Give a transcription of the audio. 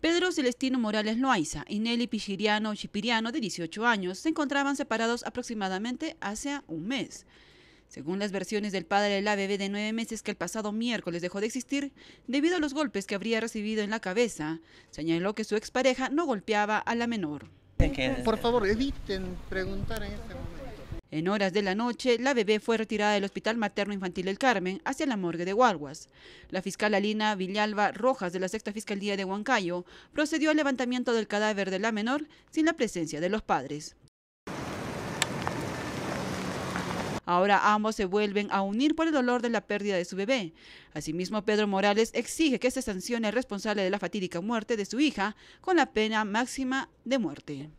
Pedro Celestino Morales Loaiza y Nelly Pichiriano Chipiriano, de 18 años, se encontraban separados aproximadamente hace un mes. Según las versiones del padre de la bebé de nueve meses que el pasado miércoles dejó de existir debido a los golpes que habría recibido en la cabeza, señaló que su expareja no golpeaba a la menor. Por favor, eviten preguntar en este momento. En horas de la noche, la bebé fue retirada del Hospital Materno Infantil del Carmen hacia la morgue de Guaguas. La fiscal Alina Villalba Rojas de la Sexta Fiscalía de Huancayo procedió al levantamiento del cadáver de la menor sin la presencia de los padres. Ahora ambos se vuelven a unir por el dolor de la pérdida de su bebé. Asimismo, Pedro Morales exige que se sancione al responsable de la fatídica muerte de su hija con la pena máxima de muerte.